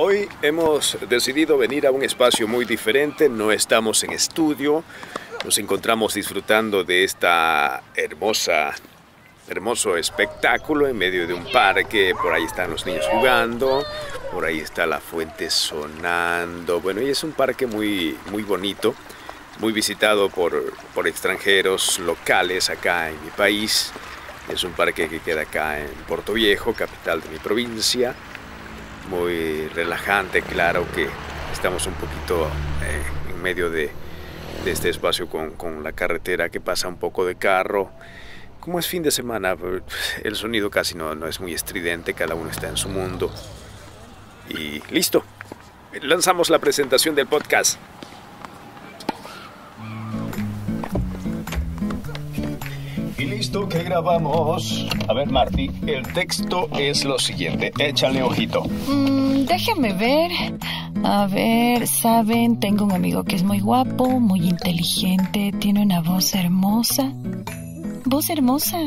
Hoy hemos decidido venir a un espacio muy diferente, no estamos en estudio, nos encontramos disfrutando de esta hermosa hermoso espectáculo en medio de un parque, por ahí están los niños jugando, por ahí está la fuente sonando, bueno, y es un parque muy muy bonito, muy visitado por, por extranjeros locales acá en mi país. Es un parque que queda acá en Puerto Viejo, capital de mi provincia muy relajante, claro que estamos un poquito eh, en medio de, este espacio con, con, la carretera que pasa un poco de carro. Como es fin de semana, pues, el sonido casi no, no es muy estridente, cada uno está en su mundo. Y listo, lanzamos la presentación del podcast. que grabamos. A ver, Marty, el texto es lo siguiente. Échale ojito. Mm, déjame ver. A ver, saben, tengo un amigo que es muy guapo, muy inteligente, tiene una voz hermosa. Voz hermosa.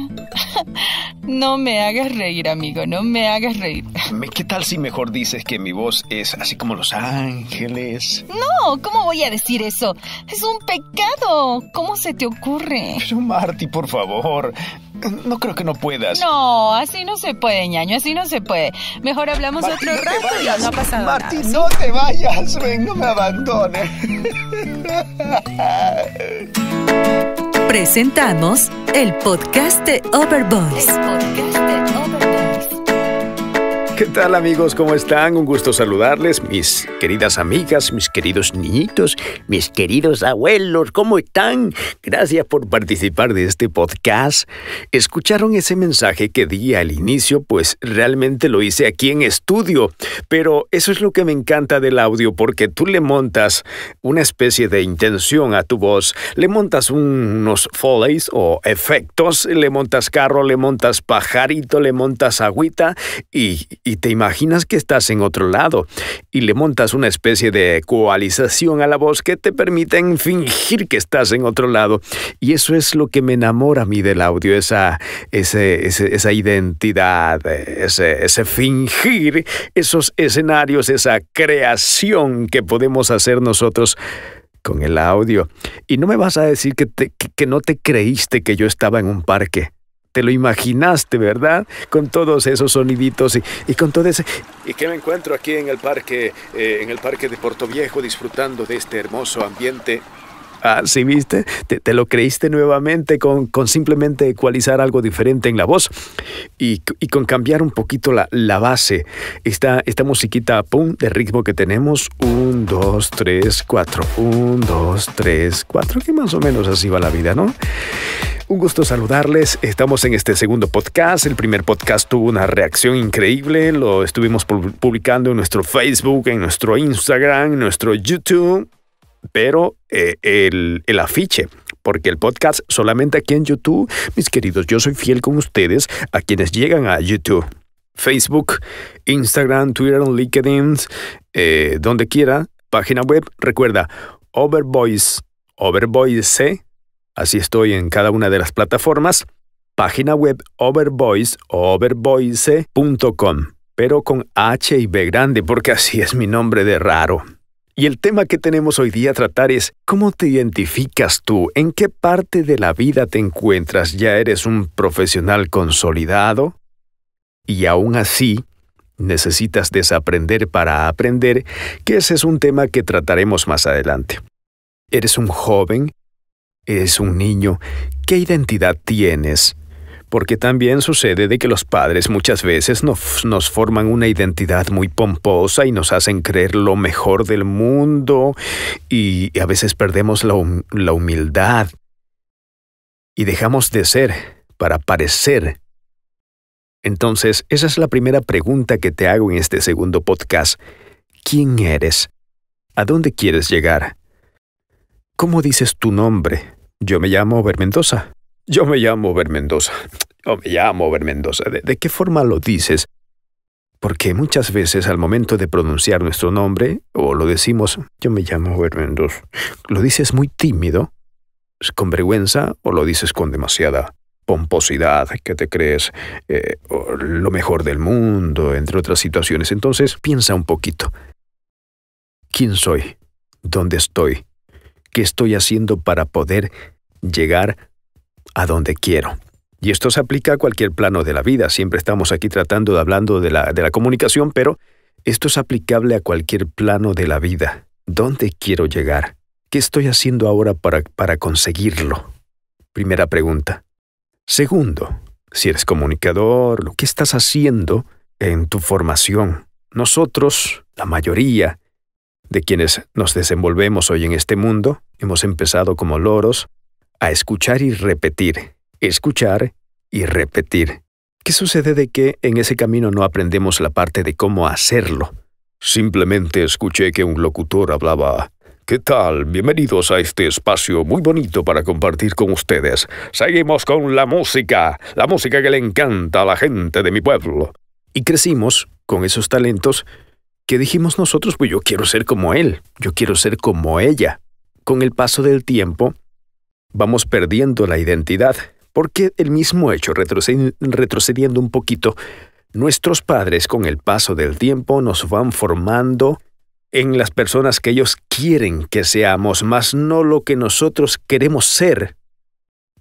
no me hagas reír, amigo, no me hagas reír. ¿Qué tal si mejor dices que mi voz es así como Los Ángeles? No, ¿cómo voy a decir eso? Es un pecado. ¿Cómo se te ocurre? Pero Marty, por favor. No creo que no puedas. No, así no se puede, ñaño, así no se puede. Mejor hablamos otro rato y no ha nada. no te vayas, no me abandones. Presentamos el podcast de Overboys. ¿Qué tal amigos? ¿Cómo están? Un gusto saludarles, mis queridas amigas, mis queridos niñitos, mis queridos abuelos, ¿cómo están? Gracias por participar de este podcast. Escucharon ese mensaje que di al inicio, pues realmente lo hice aquí en estudio, pero eso es lo que me encanta del audio porque tú le montas una especie de intención a tu voz, le montas unos follies o efectos, le montas carro, le montas pajarito, le montas agüita y y te imaginas que estás en otro lado y le montas una especie de coalización a la voz que te permiten fingir que estás en otro lado. Y eso es lo que me enamora a mí del audio, esa, esa identidad, ese, fingir, esos escenarios, esa creación que podemos hacer nosotros con el audio. Y no me vas a decir que no te creíste que yo estaba en un parque. Te lo imaginaste, ¿verdad? Con todos esos soniditos y, con todo ese... ¿Y qué me encuentro aquí en el parque, eh, en el parque de Puerto Viejo disfrutando de este hermoso ambiente? Ah, sí, viste, te, lo creíste nuevamente con, con, simplemente ecualizar algo diferente en la voz y, con cambiar un poquito la, base. Esta, esta musiquita, pum, de ritmo que tenemos, un, dos, tres, cuatro, un, dos, tres, cuatro, que más o menos así va la vida, ¿no? Un gusto saludarles. Estamos en este segundo podcast. El primer podcast tuvo una reacción increíble. Lo estuvimos publicando en nuestro Facebook, en nuestro Instagram, en nuestro YouTube. Pero eh, el, afiche porque el podcast solamente aquí en YouTube. Mis queridos, yo soy fiel con ustedes a quienes llegan a YouTube, Facebook, Instagram, Twitter, LinkedIn, eh, donde quiera, página web. Recuerda, Overvoice, Overvoice Así estoy en cada una de las plataformas. Página web overvoice overvoice.com, pero con H y B grande porque así es mi nombre de raro. Y el tema que tenemos hoy día a tratar es cómo te identificas tú, en qué parte de la vida te encuentras, ya eres un profesional consolidado y aún así necesitas desaprender para aprender, que ese es un tema que trataremos más adelante. ¿Eres un joven es un niño, ¿qué identidad tienes? Porque también sucede de que los padres muchas veces nos, forman una identidad muy pomposa y nos hacen creer lo mejor del mundo y a veces perdemos la, la humildad y dejamos de ser para parecer. Entonces, esa es la primera pregunta que te hago en este segundo podcast. ¿Quién eres? ¿A dónde quieres llegar? ¿Cómo dices tu nombre? Yo me llamo Ver Mendoza. Yo me llamo Ver Mendoza. Yo me llamo Ver Mendoza. ¿De, qué forma lo dices? Porque muchas veces al momento de pronunciar nuestro nombre, o lo decimos, yo me llamo Ver Mendoza, lo dices muy tímido, con vergüenza, o lo dices con demasiada pomposidad que te crees eh, lo mejor del mundo, entre otras situaciones. Entonces piensa un poquito. ¿Quién soy? ¿Dónde estoy? qué estoy haciendo para poder llegar a donde quiero. Y esto se aplica a cualquier plano de la vida. Siempre estamos aquí tratando de hablando de la, comunicación, pero esto es aplicable a cualquier plano de la vida. ¿Dónde quiero llegar? ¿Qué estoy haciendo ahora para, para conseguirlo? Primera pregunta. Segundo, si eres comunicador, lo estás haciendo en tu formación. Nosotros, la mayoría, de quienes nos desenvolvemos hoy en este mundo, hemos empezado como loros a escuchar y repetir, escuchar y repetir. ¿Qué sucede de que en ese camino no aprendemos la parte de cómo hacerlo? Simplemente escuché que un locutor hablaba ¿Qué tal? Bienvenidos a este espacio muy bonito para compartir con ustedes. Seguimos con la música, la música que le encanta a la gente de mi pueblo. Y crecimos con esos talentos que dijimos nosotros, pues yo quiero ser como él, yo quiero ser como ella. Con el paso del tiempo, vamos perdiendo la identidad, porque el mismo hecho, retrocediendo un poquito, nuestros padres con el paso del tiempo nos van formando en las personas que ellos quieren que seamos, más no lo que nosotros queremos ser.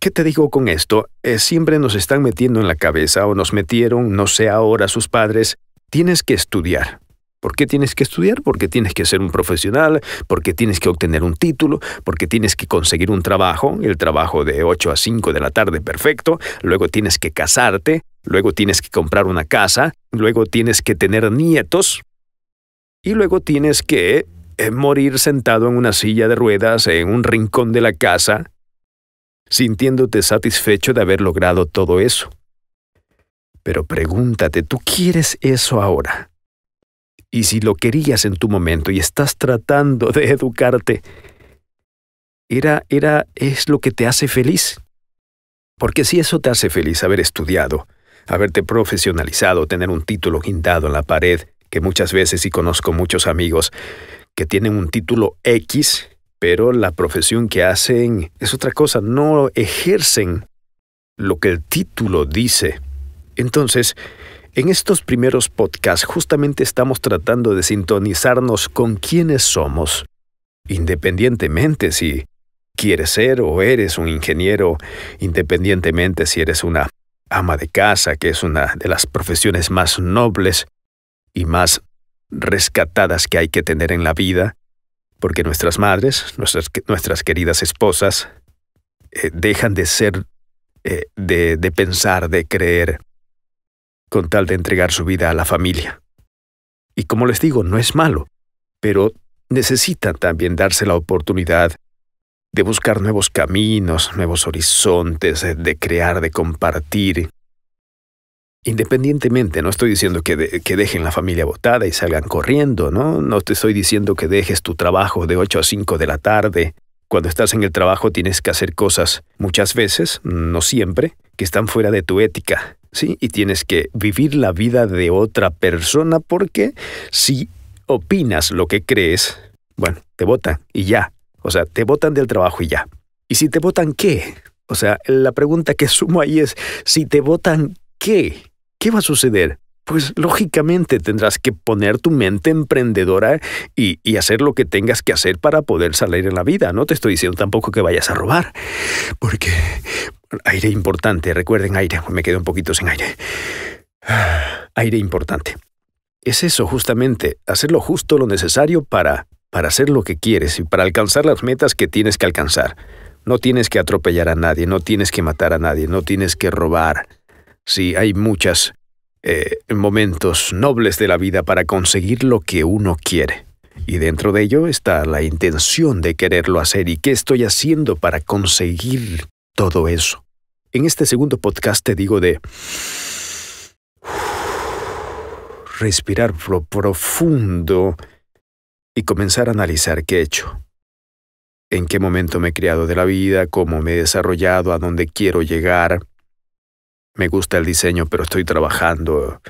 ¿Qué te digo con esto? Eh, siempre nos están metiendo en la cabeza o nos metieron, no sé ahora, sus padres, tienes que estudiar, ¿Por qué tienes que estudiar? Porque tienes que ser un profesional, porque tienes que obtener un título, porque tienes que conseguir un trabajo, el trabajo de 8 a 5 de la tarde perfecto, luego tienes que casarte, luego tienes que comprar una casa, luego tienes que tener nietos y luego tienes que eh, morir sentado en una silla de ruedas en un rincón de la casa, sintiéndote satisfecho de haber logrado todo eso. Pero pregúntate, ¿tú quieres eso ahora? Y si lo querías en tu momento y estás tratando de educarte, era, era, es lo que te hace feliz. Porque si eso te hace feliz haber estudiado, haberte profesionalizado, tener un título guindado en la pared, que muchas veces y conozco muchos amigos que tienen un título X, pero la profesión que hacen es otra cosa, no ejercen lo que el título dice. Entonces, en estos primeros podcasts justamente estamos tratando de sintonizarnos con quiénes somos, independientemente si quieres ser o eres un ingeniero, independientemente si eres una ama de casa, que es una de las profesiones más nobles y más rescatadas que hay que tener en la vida, porque nuestras madres, nuestras, nuestras queridas esposas, eh, dejan de ser, eh, de pensar, de creer con tal de entregar su vida a la familia. Y como les digo, no es malo, pero necesitan también darse la oportunidad de buscar nuevos caminos, nuevos horizontes, eh, de crear, de compartir. Independientemente, no estoy diciendo que, dejen la familia botada y salgan corriendo, ¿no? No te estoy diciendo que dejes tu trabajo de 8 a 5 de la tarde. Cuando estás en el trabajo tienes que hacer cosas, muchas veces, no siempre, que están fuera de tu ética, ¿sí? Y tienes que vivir la vida de otra persona porque si opinas lo que crees, bueno, te votan y ya. O sea, te votan del trabajo y ya. ¿Y si te votan qué? O sea, la pregunta que sumo ahí es, si te votan qué, ¿qué va a suceder? Pues lógicamente tendrás que poner tu mente emprendedora y, y, hacer lo que tengas que hacer para poder salir en la vida. No te estoy diciendo tampoco que vayas a robar, porque Aire importante, recuerden aire, me quedé un poquito sin aire. Ah, aire importante. Es eso justamente, hacer lo justo, lo necesario para, para hacer lo que quieres y para alcanzar las metas que tienes que alcanzar. No tienes que atropellar a nadie, no tienes que matar a nadie, no tienes que robar. Sí, hay muchos eh, momentos nobles de la vida para conseguir lo que uno quiere. Y dentro de ello está la intención de quererlo hacer y qué estoy haciendo para conseguir todo eso. En este segundo podcast te digo de respirar lo profundo y comenzar a analizar qué he hecho. En qué momento me he criado de la vida, cómo me he desarrollado, a dónde quiero llegar. Me gusta el diseño, pero estoy trabajando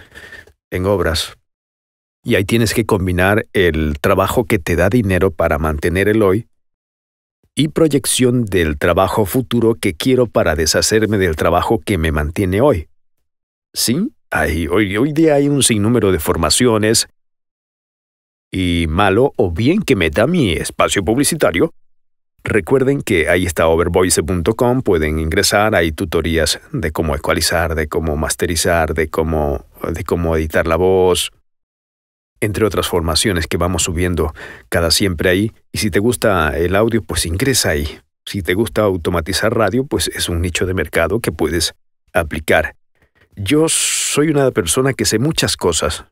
en obras. Y ahí tienes que combinar el trabajo que te da dinero para mantener el hoy y proyección del trabajo futuro que quiero para deshacerme del trabajo que me mantiene hoy. Sí, hoy, hoy día hay un sinnúmero de formaciones y malo o bien que me da mi espacio publicitario. Recuerden que ahí está overvoice.com, pueden ingresar, hay tutorías de cómo ecualizar, de cómo masterizar, de cómo, de cómo editar la voz, entre otras formaciones que vamos subiendo cada siempre ahí. Y si te gusta el audio, pues ingresa ahí. Si te gusta automatizar radio, pues es un nicho de mercado que puedes aplicar. Yo soy una persona que sé muchas cosas.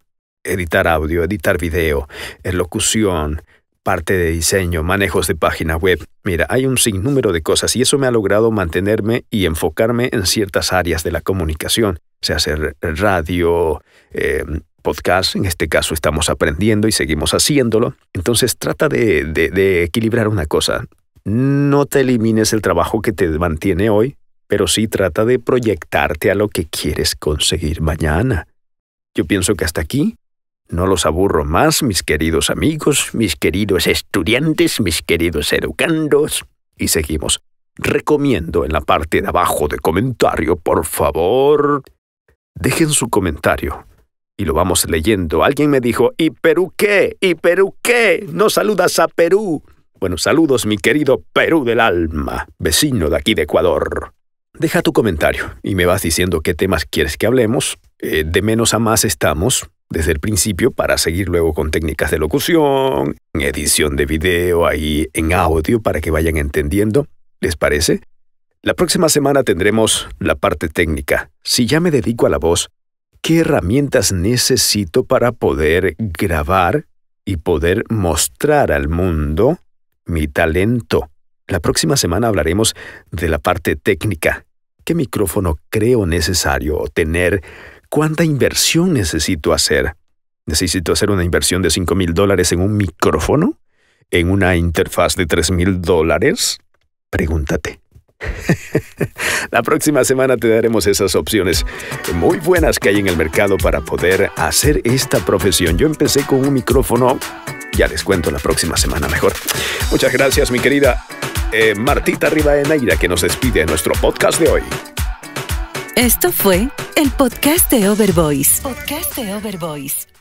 Editar audio, editar video, elocución, parte de diseño, manejos de página web. Mira, hay un sinnúmero de cosas y eso me ha logrado mantenerme y enfocarme en ciertas áreas de la comunicación. sea, hacer radio, eh, podcast, en este caso estamos aprendiendo y seguimos haciéndolo, entonces trata de, equilibrar una cosa. No te elimines el trabajo que te mantiene hoy, pero sí trata de proyectarte a lo que quieres conseguir mañana. Yo pienso que hasta aquí no los aburro más, mis queridos amigos, mis queridos estudiantes, mis queridos educandos. Y seguimos. Recomiendo en la parte de abajo de comentario, por favor, dejen su comentario y lo vamos leyendo. Alguien me dijo, ¿y Perú qué? ¿Y Perú qué? No saludas a Perú. Bueno, saludos mi querido Perú del alma, vecino de aquí de Ecuador. Deja tu comentario y me vas diciendo qué temas quieres que hablemos. Eh, de menos a más estamos desde el principio para seguir luego con técnicas de locución, edición de video, ahí en audio para que vayan entendiendo. ¿Les parece? La próxima semana tendremos la parte técnica. Si ya me dedico a la voz, ¿Qué herramientas necesito para poder grabar y poder mostrar al mundo mi talento? La próxima semana hablaremos de la parte técnica. ¿Qué micrófono creo necesario tener? ¿Cuánta inversión necesito hacer? ¿Necesito hacer una inversión de 5,000 mil dólares en un micrófono? ¿En una interfaz de 3,000 mil dólares? Pregúntate, La próxima semana te daremos esas opciones muy buenas que hay en el mercado para poder hacer esta profesión. Yo empecé con un micrófono, ya les cuento la próxima semana mejor. Muchas gracias mi querida eh, Martita Rivadeneira que nos despide en nuestro podcast de hoy. Esto fue el podcast de Overboys. Podcast de Overboys.